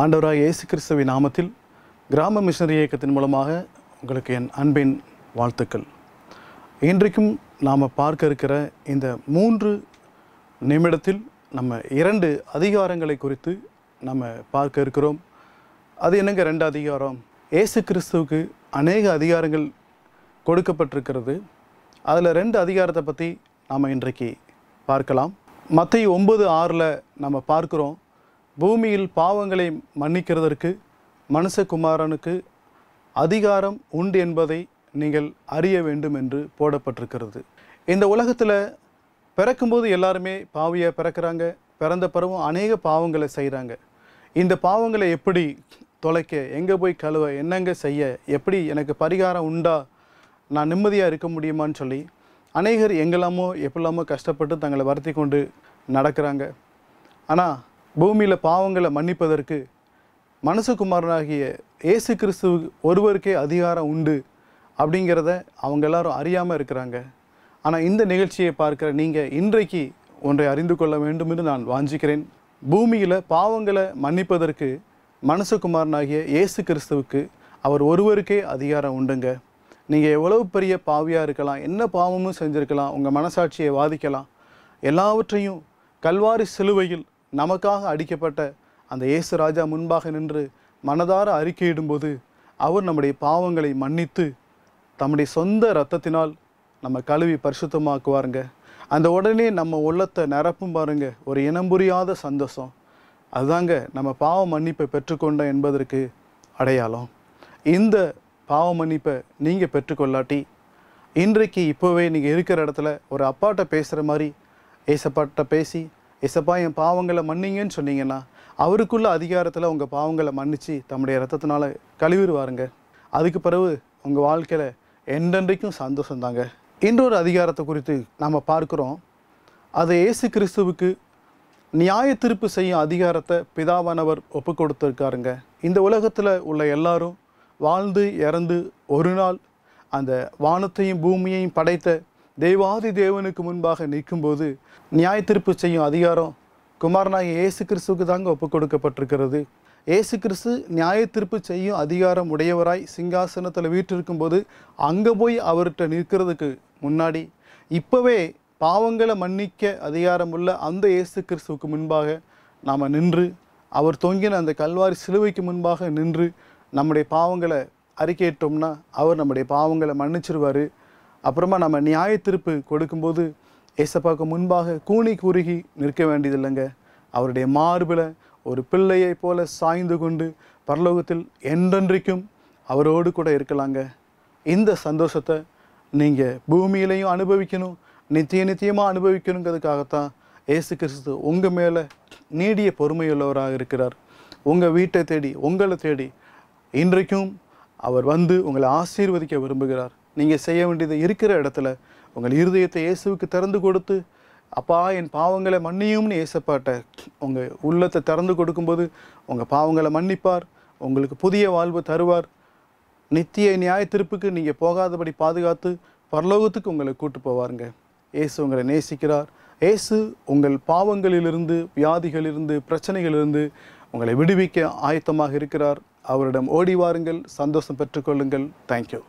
ஆண்டவராக இயேசு கிறிஸ்துவின் நாமத்தில் கிராம மிஷனரி இயக்கத்தின் மூலமாக உங்களுக்கு என் அன்பின் வாழ்த்துக்கள் இன்றைக்கும் நாம் பார்க்க இருக்கிற இந்த மூன்று நிமிடத்தில் நம்ம இரண்டு அதிகாரங்களை குறித்து நம்ம பார்க்க இருக்கிறோம் அது என்னங்க ரெண்டு அதிகாரம் ஏசு கிறிஸ்துவுக்கு அநேக அதிகாரங்கள் கொடுக்கப்பட்டிருக்கிறது அதில் ரெண்டு அதிகாரத்தை பற்றி நாம் இன்றைக்கு பார்க்கலாம் மற்ற ஒம்பது ஆறில் நம்ம பார்க்குறோம் பூமியில் பாவங்களை மன்னிக்கிறதற்கு மனுஷகுமாரனுக்கு அதிகாரம் உண்டு என்பதை நீங்கள் அறிய வேண்டும் என்று போடப்பட்டிருக்கிறது இந்த உலகத்தில் பிறக்கும்போது எல்லாருமே பாவியாக பிறக்கிறாங்க பிறந்த பிறவும் அநேக பாவங்களை செய்கிறாங்க இந்த பாவங்களை எப்படி தொலைக்க எங்கே போய் கழுவ என்னங்க செய்ய எப்படி எனக்கு பரிகாரம் உண்டா நான் நிம்மதியாக இருக்க முடியுமான்னு சொல்லி அநேகர் எங்கெல்லாமோ எப்படிலாமோ கஷ்டப்பட்டு தங்களை வருத்தி கொண்டு நடக்கிறாங்க ஆனால் பூமியில் பாவங்களை மன்னிப்பதற்கு மனசுக்குமாரனாகிய இயேசு கிறிஸ்து ஒருவருக்கே அதிகாரம் உண்டு அப்படிங்கிறத அவங்க எல்லாரும் அறியாமல் இருக்கிறாங்க ஆனால் இந்த நிகழ்ச்சியை பார்க்குற நீங்கள் இன்றைக்கு ஒன்றை அறிந்து கொள்ள வேண்டும் என்று நான் வாஞ்சிக்கிறேன் பூமியில் பாவங்களை மன்னிப்பதற்கு மனசுக்குமாரனாகிய இயேசு கிறிஸ்துவுக்கு அவர் ஒருவருக்கே அதிகாரம் உண்டுங்க நீங்கள் எவ்வளவு பெரிய பாவியாக இருக்கலாம் என்ன பாவமும் செஞ்சுருக்கலாம் உங்கள் மனசாட்சியை வாதிக்கலாம் எல்லாவற்றையும் கல்வாரி சிலுவையில் நமக்காக அடிக்கப்பட்ட அந்த இயேசு ராஜா முன்பாக நின்று மனதார அறிக்கையிடும்போது அவர் நம்முடைய பாவங்களை மன்னித்து தம்முடைய சொந்த இரத்தத்தினால் நம்ம கழுவி பரிசுத்தமாக்குவாருங்க அந்த உடனே நம்ம உள்ளத்தை நிரப்பும் பாருங்க ஒரு இனம் புரியாத சந்தோஷம் அதுதாங்க நம்ம பாவ மன்னிப்பை பெற்றுக்கொண்டோம் என்பதற்கு அடையாளம் இந்த பாவ மன்னிப்பை நீங்கள் பெற்றுக்கொள்ளாட்டி இன்றைக்கு இப்போவே நீங்கள் இருக்கிற இடத்துல ஒரு அப்பாட்ட பேசுகிற மாதிரி ஏசப்பாட்ட பேசி இசப்பா என் பாவங்களை மன்னிங்கன்னு சொன்னீங்கன்னா அவருக்குள்ள அதிகாரத்தில் உங்கள் பாவங்களை மன்னித்து தம்முடைய ரத்தத்தினால கழுவிடுவாருங்க அதுக்கு பிறகு உங்கள் வாழ்க்கையில் என்றென்றைக்கும் சந்தோஷம் தாங்க இன்னொரு அதிகாரத்தை குறித்து நாம் பார்க்குறோம் அது இயேசு கிறிஸ்துவுக்கு நியாய திருப்பு செய்யும் அதிகாரத்தை பிதாவானவர் ஒப்பு கொடுத்துருக்காருங்க இந்த உலகத்தில் உள்ள எல்லாரும் வாழ்ந்து இறந்து ஒரு நாள் அந்த வானத்தையும் பூமியையும் படைத்த தெய்வாதி தேவனுக்கு முன்பாக நிற்கும்போது நியாய தீர்ப்பு செய்யும் அதிகாரம் குமாரனாக இயேசு கிறிஸ்துவுக்கு தாங்க ஒப்புக் கொடுக்கப்பட்டிருக்கிறது ஏசு கிறிஸ்து நியாய தீர்ப்பு செய்யும் அதிகாரம் உடையவராய் சிங்காசனத்தில் வீட்டிருக்கும் போது அங்கே போய் அவர்கிட்ட நிற்கிறதுக்கு முன்னாடி இப்போவே பாவங்களை மன்னிக்க அதிகாரம் உள்ள அந்த இயேசு கிறிஸ்துவுக்கு முன்பாக நாம் நின்று அவர் தொங்கின அந்த கல்வாரி சிலுவைக்கு முன்பாக நின்று நம்முடைய பாவங்களை அறிக்கையிட்டோம்னா அவர் நம்முடைய பாவங்களை மன்னிச்சிருவார் அப்புறமா நம்ம நியாய கொடுக்கும்போது ஏசப்பாவுக்கு முன்பாக கூணி குறுகி நிற்க வேண்டியதில்லைங்க அவருடைய மார்பில் ஒரு பிள்ளையை போல சாய்ந்து கொண்டு பரலோகத்தில் என்றென்றைக்கும் அவரோடு கூட இருக்கலாங்க இந்த சந்தோஷத்தை நீங்கள் பூமியிலையும் அனுபவிக்கணும் நித்திய நித்தியமாக அனுபவிக்கணுங்கிறதுக்காகத்தான் ஏசு கிறிஸ்து உங்கள் மேலே நீடிய பொறுமையுள்ளவராக இருக்கிறார் உங்கள் வீட்டை தேடி உங்களை தேடி இன்றைக்கும் அவர் வந்து உங்களை ஆசீர்வதிக்க விரும்புகிறார் நீங்கள் செய்ய வேண்டியது இருக்கிற இடத்துல உங்கள் இருதயத்தை இயேசுவுக்கு திறந்து கொடுத்து அப்பா என் பாவங்களை மன்னியும்னு ஏசப்பாட்ட உங்கள் உள்ளத்தை திறந்து கொடுக்கும்போது உங்கள் பாவங்களை மன்னிப்பார் உங்களுக்கு புதிய வாழ்வு தருவார் நித்திய நியாய திருப்புக்கு நீங்கள் போகாதபடி பாதுகாத்து பரலோகத்துக்கு உங்களை கூட்டு போவாருங்க ஏசு உங்களை நேசிக்கிறார் ஏசு உங்கள் பாவங்களிலிருந்து வியாதிகளிலிருந்து பிரச்சனைகளிலிருந்து உங்களை விடுவிக்க ஆயத்தமாக இருக்கிறார் அவரிடம் ஓடி வாருங்கள் சந்தோஷம் பெற்றுக்கொள்ளுங்கள் தேங்க்யூ